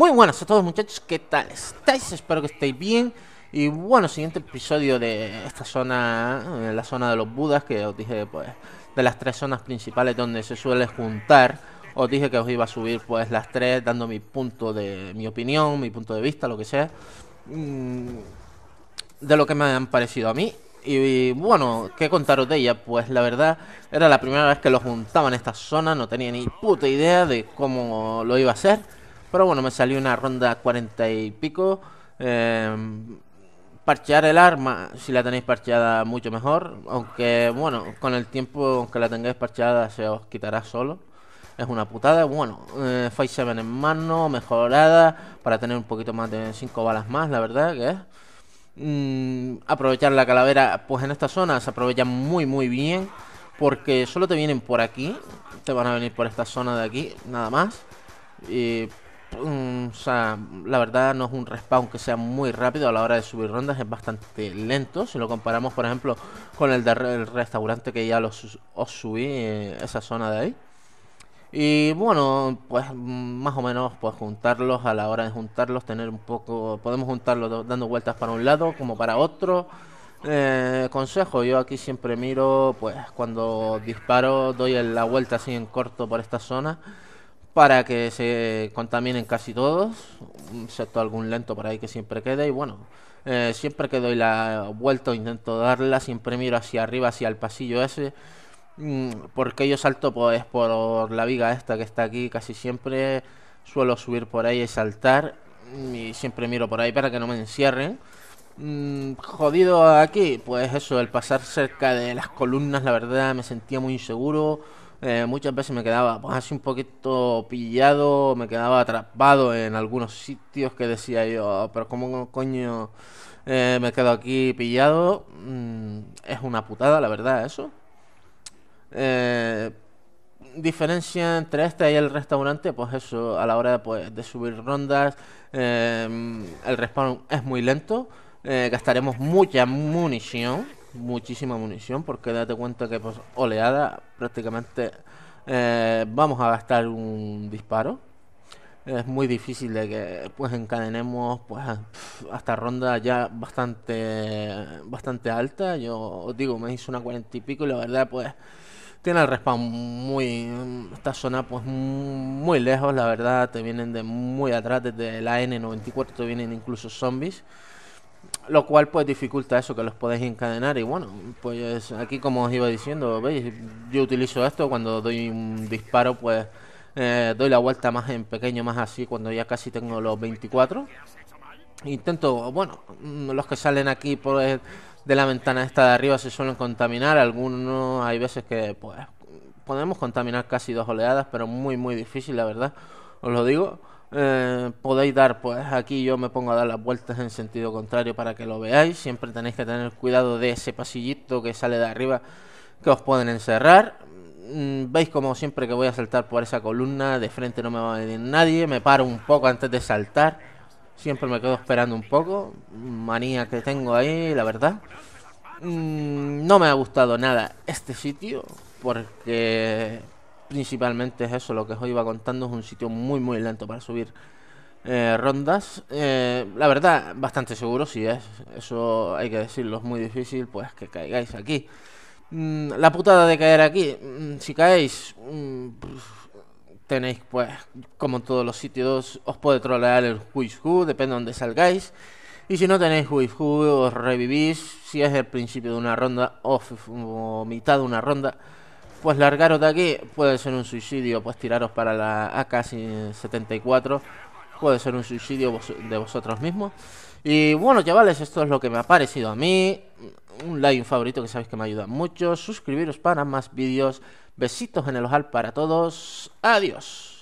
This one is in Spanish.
Muy buenas a todos muchachos, ¿qué tal estáis? Espero que estéis bien. Y bueno, siguiente episodio de esta zona, eh, la zona de los Budas, que os dije, pues, de las tres zonas principales donde se suele juntar. Os dije que os iba a subir, pues, las tres, dando mi punto de, mi opinión, mi punto de vista, lo que sea. Mm, de lo que me han parecido a mí. Y, bueno, ¿qué contaros de ella? Pues la verdad, era la primera vez que lo juntaba en esta zona, no tenía ni puta idea de cómo lo iba a hacer pero bueno, me salió una ronda 40 y pico. Eh, parchear el arma, si la tenéis parcheada, mucho mejor. Aunque, bueno, con el tiempo Aunque la tengáis parcheada se os quitará solo. Es una putada. Bueno, eh, Fight 7 en mano, mejorada, para tener un poquito más de 5 balas más, la verdad que es. Mm, aprovechar la calavera, pues en esta zona se aprovecha muy, muy bien. Porque solo te vienen por aquí, te van a venir por esta zona de aquí, nada más. Y o la verdad no es un respawn que sea muy rápido a la hora de subir rondas, es bastante lento. Si lo comparamos, por ejemplo, con el del restaurante que ya los, os subí, eh, esa zona de ahí. Y bueno, pues más o menos pues juntarlos a la hora de juntarlos, tener un poco, podemos juntarlos dando vueltas para un lado como para otro. Eh, consejo, yo aquí siempre miro, pues cuando disparo doy la vuelta así en corto por esta zona para que se contaminen casi todos, excepto algún lento por ahí que siempre queda. Y bueno, eh, siempre que doy la vuelta o intento darla, siempre miro hacia arriba, hacia el pasillo ese, mm, porque yo salto pues por la viga esta que está aquí casi siempre. Suelo subir por ahí y saltar, mm, y siempre miro por ahí para que no me encierren. Mm, jodido aquí, pues eso, el pasar cerca de las columnas, la verdad, me sentía muy inseguro eh, muchas veces me quedaba pues, así un poquito pillado, me quedaba atrapado en algunos sitios que decía yo, ah, pero como coño eh, me quedo aquí pillado? Mm, es una putada, la verdad, eso. Eh, diferencia entre este y el restaurante, pues eso, a la hora de pues, subir rondas, el respawn es muy lento, gastaremos mucha munición muchísima munición porque date cuenta que pues oleada prácticamente eh, vamos a gastar un disparo es muy difícil de que pues encadenemos pues hasta ronda ya bastante bastante alta yo os digo me hizo una cuarenta y pico y la verdad pues tiene el respawn muy esta zona pues muy lejos la verdad te vienen de muy atrás desde la N94 te vienen incluso zombies lo cual pues dificulta eso, que los podéis encadenar. Y bueno, pues aquí como os iba diciendo, veis, yo utilizo esto cuando doy un disparo, pues eh, doy la vuelta más en pequeño, más así, cuando ya casi tengo los 24. Intento, bueno, mm, los que salen aquí por pues, de la ventana esta de arriba se suelen contaminar. Algunos hay veces que pues podemos contaminar casi dos oleadas, pero muy muy difícil, la verdad. Os lo digo. Eh, podéis dar, pues aquí yo me pongo a dar las vueltas en sentido contrario para que lo veáis. Siempre tenéis que tener cuidado de ese pasillito que sale de arriba que os pueden encerrar. Mm, veis como siempre que voy a saltar por esa columna, de frente no me va a venir nadie, me paro un poco antes de saltar. Siempre me quedo esperando un poco, manía que tengo ahí, la verdad. Mm, no me ha gustado nada este sitio porque principalmente es eso, lo que os iba contando, es un sitio muy muy lento para subir eh, rondas. Eh, la verdad, bastante seguro, si es, eso hay que decirlo, es muy difícil, pues que caigáis aquí. Mm, la putada de caer aquí, mm, si caéis, mm, tenéis pues, como en todos los sitios, os puede trolear el Who, depende de donde salgáis. Y si no tenéis Who, os revivís, si es el principio de una ronda o mitad de una ronda pues largaros de aquí, puede ser un suicidio, pues tiraros para la AK-74, puede ser un suicidio de vosotros mismos. Y bueno, chavales, esto es lo que me ha parecido a mí. Un like, un favorito que sabéis que me ayuda mucho. Suscribiros para más vídeos. Besitos en el ojal para todos. Adiós.